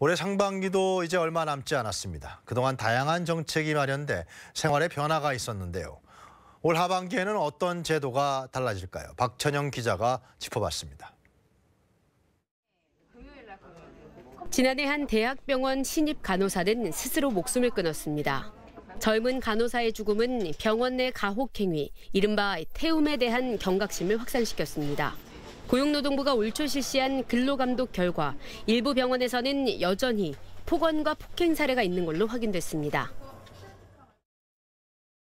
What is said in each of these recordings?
올해 상반기도 이제 얼마 남지 않았습니다. 그동안 다양한 정책이 마련돼 생활에 변화가 있었는데요. 올 하반기에는 어떤 제도가 달라질까요? 박천영 기자가 짚어봤습니다. 지난해 한 대학병원 신입 간호사는 스스로 목숨을 끊었습니다. 젊은 간호사의 죽음은 병원 내 가혹행위, 이른바 태움에 대한 경각심을 확산시켰습니다. 고용노동부가 올 초 실시한 근로감독 결과 일부 병원에서는 여전히 폭언과 폭행 사례가 있는 걸로 확인됐습니다.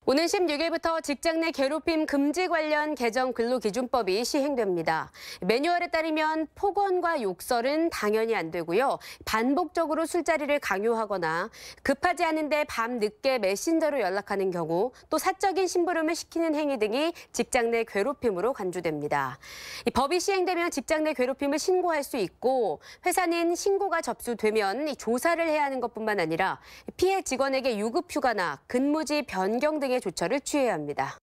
오늘 16일부터 직장 내 괴롭힘 금지 관련 개정 근로기준법이 시행됩니다. 매뉴얼에 따르면 폭언과 욕설은 당연히 안 되고요. 반복적으로 술자리를 강요하거나 급하지 않은데 밤 늦게 메신저로 연락하는 경우 또 사적인 심부름을 시키는 행위 등이 직장 내 괴롭힘으로 간주됩니다. 이 법이 시행되면 직장 내 괴롭힘을 신고할 수 있고 회사는 신고가 접수되면 조사를 해야 하는 것뿐만 아니라 피해 직원에게 유급 휴가나 근무지 변경 등의 등의 조처를 취해야 합니다.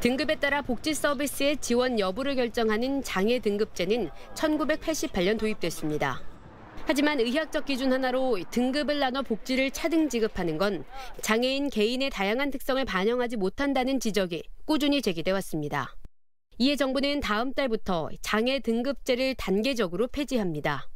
등급에 따라 복지 서비스의 지원 여부를 결정하는 장애 등급제는 1988년 도입됐습니다. 하지만 의학적 기준 하나로 등급을 나눠 복지를 차등 지급하는 건 장애인 개인의 다양한 특성을 반영하지 못한다는 지적이 꾸준히 제기돼 왔습니다. 이에 정부는 다음 달부터 장애 등급제를 단계적으로 폐지합니다.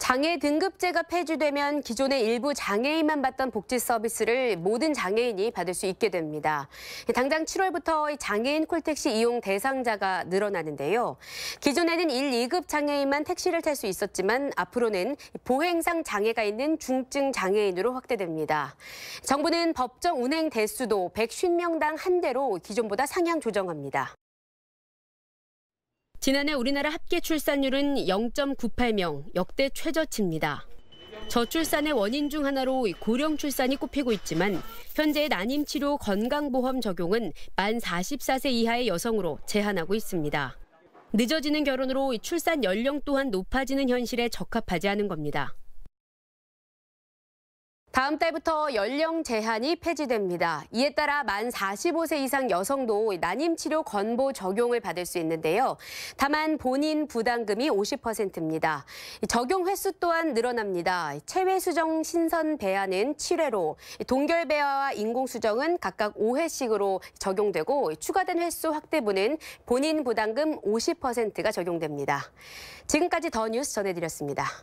장애 등급제가 폐지되면 기존의 일부 장애인만 받던 복지 서비스를 모든 장애인이 받을 수 있게 됩니다. 당장 7월부터 장애인 콜택시 이용 대상자가 늘어나는데요. 기존에는 1, 2급 장애인만 택시를 탈 수 있었지만 앞으로는 보행상 장애가 있는 중증 장애인으로 확대됩니다. 정부는 법정 운행 대수도 150명당 한 대로 기존보다 상향 조정합니다. 지난해 우리나라 합계 출산율은 0.98명, 역대 최저치입니다. 저출산의 원인 중 하나로 고령 출산이 꼽히고 있지만 현재 난임 치료 건강보험 적용은 만 44세 이하의 여성으로 제한하고 있습니다. 늦어지는 결혼으로 출산 연령 또한 높아지는 현실에 적합하지 않은 겁니다. 다음 달부터 연령 제한이 폐지됩니다. 이에 따라 만 45세 이상 여성도 난임치료 건보 적용을 받을 수 있는데요. 다만 본인 부담금이 50%입니다. 적용 횟수 또한 늘어납니다. 체외 수정 신선 배아는 7회로, 동결 배아와 인공 수정은 각각 5회씩으로 적용되고 추가된 횟수 확대분은 본인 부담금 50%가 적용됩니다. 지금까지 더 뉴스 전해드렸습니다.